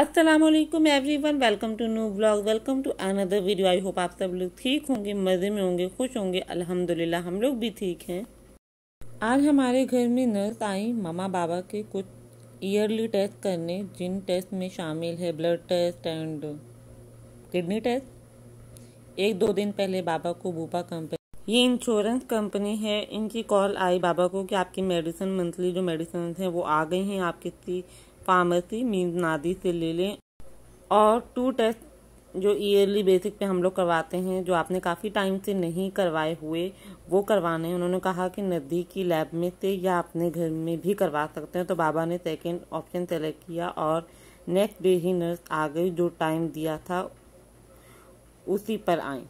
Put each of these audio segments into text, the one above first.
Aslam everyone welcome to new blog welcome to another video I hope आप सब लोग ठीक होंगे मज़े में होंगे खुश होंगे अल्हम्दुलिल्लाह हम लोग भी ठीक हैं आज हमारे घर में नर्स आई मामा बाबा के कुछ ईयरली टेस्ट करने जिन टेस्ट में शामिल है blood test and kidney test एक दो दिन पहले बाबा को बूपा कंपनी ये इंश्योरेंस कंपनी है इनकी कॉल आई बाबा को कि आपकी मेडिसिन मंथली जो मेडिसिन हैं वो आ गई हैं आप किसी फार्मेसी मीन नादी से ले लें और टू टेस्ट जो ईयरली बेसिक पे हम लोग करवाते हैं जो आपने काफ़ी टाइम से नहीं करवाए हुए वो करवाने हैं उन्होंने कहा कि नज़दीकी लैब में से या अपने घर में भी करवा सकते हैं तो बाबा ने सेकेंड ऑप्शन सेलेक्ट किया और नेक्स्ट डे ही नर्स आ गई जो टाइम दिया था उसी पर आई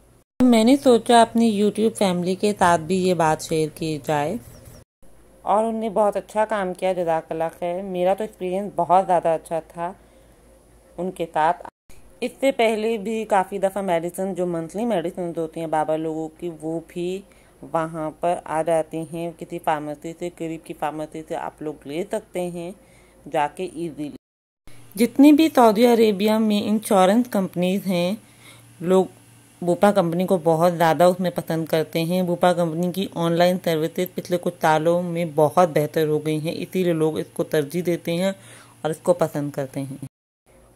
मैंने सोचा अपनी यूट्यूब फैमिली के साथ भी ये बात शेयर की जाए और उनने बहुत अच्छा काम किया जदाकला खैर मेरा तो एक्सपीरियंस बहुत ज़्यादा अच्छा था उनके साथ इससे पहले भी काफ़ी दफ़ा मेडिसिन जो मंथली मेडिसिन होती हैं बाबा लोगों की वो भी वहाँ पर आ जाती हैं किसी फार्मेसी से करीब की फार्मेसी से आप लोग ले सकते हैं जाके इजीली जितनी भी सऊदी अरेबिया में इंश्योरेंस कंपनीज हैं लोग बुपा कंपनी को बहुत ज़्यादा उसमें पसंद करते हैं बुपा कंपनी की ऑनलाइन सर्विसेज पिछले कुछ सालों में बहुत बेहतर हो गई हैं इसीलिए लोग इसको तरजीह देते हैं और इसको पसंद करते हैं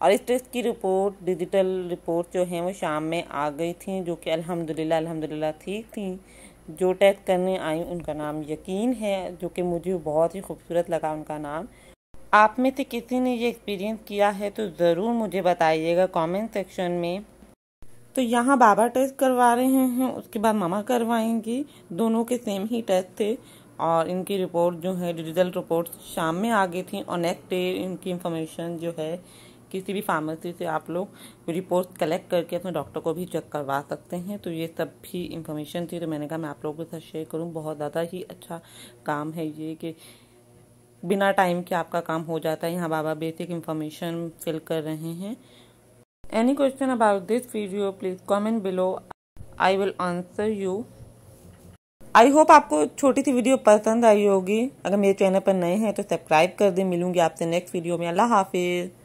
और इस टेस्ट की रिपोर्ट डिजिटल रिपोर्ट जो है वो शाम में आ गई थी जो कि अल्हम्दुलिल्लाह अल्हम्दुलिल्लाह ठीक थी जो टेस्ट करने आई उनका नाम यकीन है जो कि मुझे बहुत ही खूबसूरत लगा उनका नाम आप में से किसी ने ये एक्सपीरियंस किया है तो ज़रूर मुझे बताइएगा कमेंट सेक्शन में तो यहाँ बाबा टेस्ट करवा रहे हैं उसके बाद मामा करवाएंगी दोनों के सेम ही टेस्ट थे और इनकी रिपोर्ट जो है रिजल्ट रिपोर्ट शाम में आ गई थी और नेक्स्ट डे इनकी इन्फॉर्मेशन जो है किसी भी फार्मेसी से आप लोग रिपोर्ट कलेक्ट करके अपने डॉक्टर को भी चेक करवा सकते हैं तो ये सब भी इन्फॉर्मेशन थी तो मैंने कहा मैं आप लोगों के साथ शेयर करूँ बहुत ज़्यादा ही अच्छा काम है ये कि बिना टाइम के आपका काम हो जाता है यहाँ बाबा बेसिक इन्फॉर्मेशन फिल कर रहे हैं Any question about this video, please comment below. I will answer you. I hope आपको छोटी सी वीडियो पसंद आई होगी अगर मेरे चैनल पर नए हैं तो सब्सक्राइब कर दें मिलूंगी आपसे नेक्स्ट वीडियो में अल्लाह हाफिज़